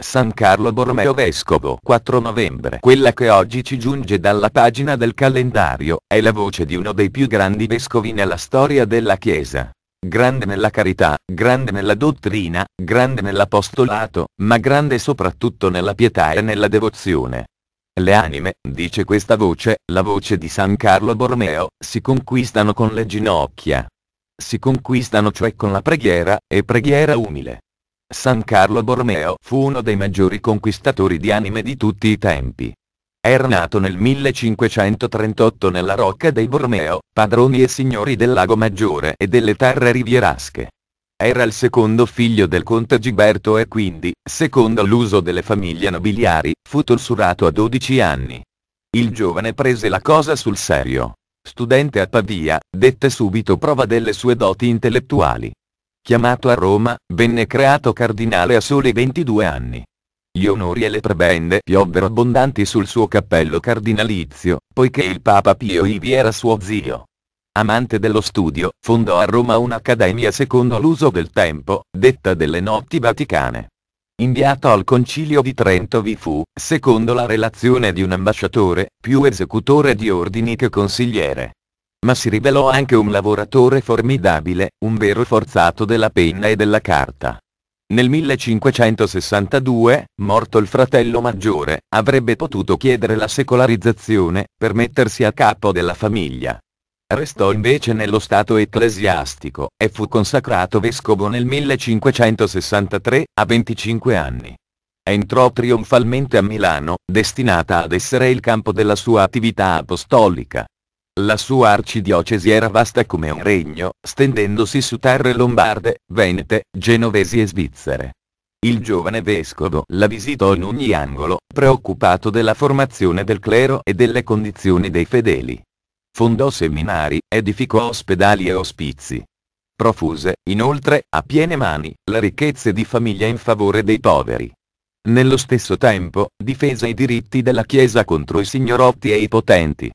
San Carlo Borromeo Vescovo 4 novembre Quella che oggi ci giunge dalla pagina del calendario, è la voce di uno dei più grandi vescovi nella storia della Chiesa. Grande nella carità, grande nella dottrina, grande nell'apostolato, ma grande soprattutto nella pietà e nella devozione. Le anime, dice questa voce, la voce di San Carlo Borromeo, si conquistano con le ginocchia. Si conquistano cioè con la preghiera, e preghiera umile. San Carlo Borromeo fu uno dei maggiori conquistatori di anime di tutti i tempi. Era nato nel 1538 nella rocca dei Borromeo, padroni e signori del lago Maggiore e delle terre rivierasche. Era il secondo figlio del conte Giberto e quindi, secondo l'uso delle famiglie nobiliari, fu torsurato a 12 anni. Il giovane prese la cosa sul serio. Studente a Pavia, dette subito prova delle sue doti intellettuali. Chiamato a Roma, venne creato cardinale a soli 22 anni. Gli onori e le prebende piovvero abbondanti sul suo cappello cardinalizio, poiché il Papa Pio Ivi era suo zio. Amante dello studio, fondò a Roma un'accademia secondo l'uso del tempo, detta delle notti vaticane. Inviato al concilio di Trento vi fu, secondo la relazione di un ambasciatore, più esecutore di ordini che consigliere ma si rivelò anche un lavoratore formidabile, un vero forzato della penna e della carta. Nel 1562, morto il fratello maggiore, avrebbe potuto chiedere la secolarizzazione, per mettersi a capo della famiglia. Restò invece nello stato ecclesiastico, e fu consacrato vescovo nel 1563, a 25 anni. Entrò trionfalmente a Milano, destinata ad essere il campo della sua attività apostolica. La sua arcidiocesi era vasta come un regno, stendendosi su terre lombarde, venete, genovesi e svizzere. Il giovane vescovo la visitò in ogni angolo, preoccupato della formazione del clero e delle condizioni dei fedeli. Fondò seminari, edificò ospedali e ospizi. Profuse, inoltre, a piene mani, le ricchezze di famiglia in favore dei poveri. Nello stesso tempo, difese i diritti della Chiesa contro i signorotti e i potenti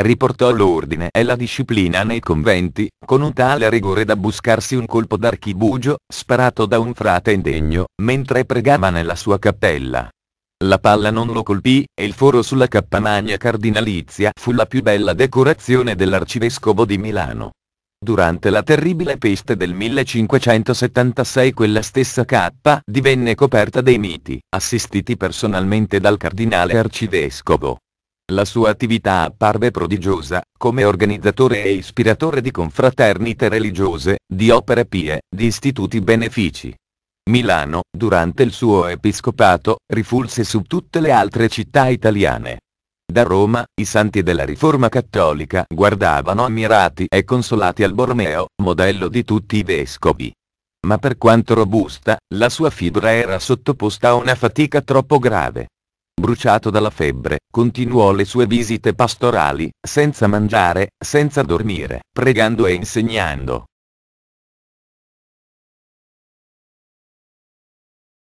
riportò l'ordine e la disciplina nei conventi, con un tale rigore da buscarsi un colpo d'archibugio, sparato da un frate indegno, mentre pregava nella sua cappella. La palla non lo colpì, e il foro sulla cappamagna cardinalizia fu la più bella decorazione dell'arcivescovo di Milano. Durante la terribile peste del 1576 quella stessa cappa divenne coperta dei miti, assistiti personalmente dal cardinale arcivescovo. La sua attività apparve prodigiosa, come organizzatore e ispiratore di confraternite religiose, di opere pie, di istituti benefici. Milano, durante il suo episcopato, rifulse su tutte le altre città italiane. Da Roma, i santi della Riforma cattolica guardavano ammirati e consolati al Borromeo, modello di tutti i vescovi. Ma per quanto robusta, la sua fibra era sottoposta a una fatica troppo grave. Bruciato dalla febbre, continuò le sue visite pastorali, senza mangiare, senza dormire, pregando e insegnando.